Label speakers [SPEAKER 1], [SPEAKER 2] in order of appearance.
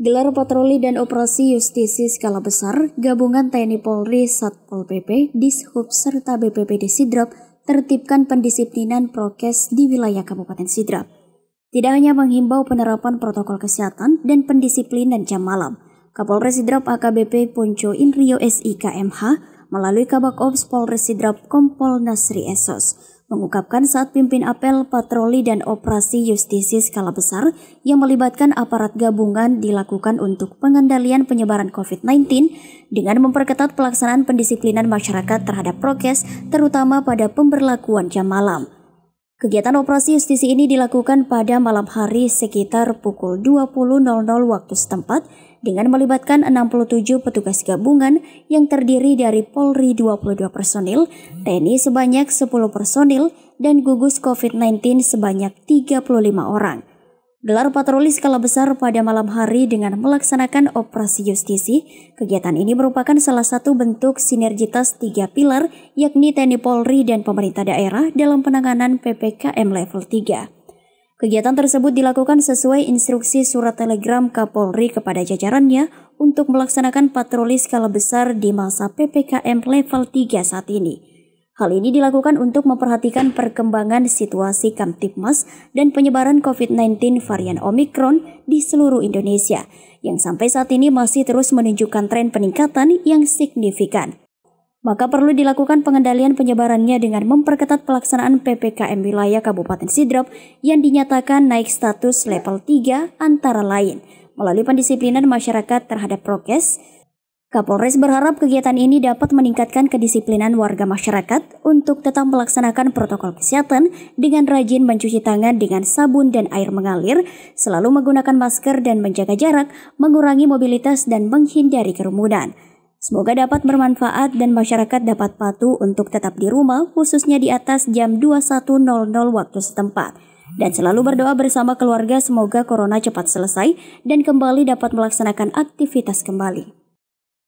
[SPEAKER 1] gelar patroli dan operasi justisi skala besar gabungan TNI Polri, Satpol PP, Dishub, serta BPPD Sidrap tertibkan pendisiplinan prokes di wilayah Kabupaten Sidrap. Tidak hanya menghimbau penerapan protokol kesehatan dan pendisiplinan jam malam, Kapolres Sidrap AKBP Ponco Inrio SIKMH melalui Kabak Ops Polres Sidrap Kompol Nasri Esos mengungkapkan saat pimpin apel patroli dan operasi justisi skala besar yang melibatkan aparat gabungan dilakukan untuk pengendalian penyebaran COVID-19 dengan memperketat pelaksanaan pendisiplinan masyarakat terhadap prokes terutama pada pemberlakuan jam malam. Kegiatan operasi justisi ini dilakukan pada malam hari sekitar pukul 20.00 waktu setempat dengan melibatkan 67 petugas gabungan yang terdiri dari Polri 22 personil, TNI sebanyak 10 personil, dan gugus COVID-19 sebanyak 35 orang. Gelar patroli skala besar pada malam hari dengan melaksanakan operasi justisi. Kegiatan ini merupakan salah satu bentuk sinergitas tiga pilar yakni TNI Polri dan pemerintah daerah dalam penanganan PPKM level 3. Kegiatan tersebut dilakukan sesuai instruksi surat telegram Kapolri kepada jajarannya untuk melaksanakan patroli skala besar di masa PPKM level 3 saat ini. Hal ini dilakukan untuk memperhatikan perkembangan situasi Kamtipmas dan penyebaran COVID-19 varian Omikron di seluruh Indonesia yang sampai saat ini masih terus menunjukkan tren peningkatan yang signifikan maka perlu dilakukan pengendalian penyebarannya dengan memperketat pelaksanaan PPKM wilayah Kabupaten Sidrap yang dinyatakan naik status level 3 antara lain melalui pendisiplinan masyarakat terhadap prokes. Kapolres berharap kegiatan ini dapat meningkatkan kedisiplinan warga masyarakat untuk tetap melaksanakan protokol kesehatan dengan rajin mencuci tangan dengan sabun dan air mengalir, selalu menggunakan masker dan menjaga jarak, mengurangi mobilitas dan menghindari kerumunan. Semoga dapat bermanfaat dan masyarakat dapat patuh untuk tetap di rumah khususnya di atas jam 21.00 waktu setempat. Dan selalu berdoa bersama keluarga semoga corona cepat selesai dan kembali dapat melaksanakan aktivitas kembali.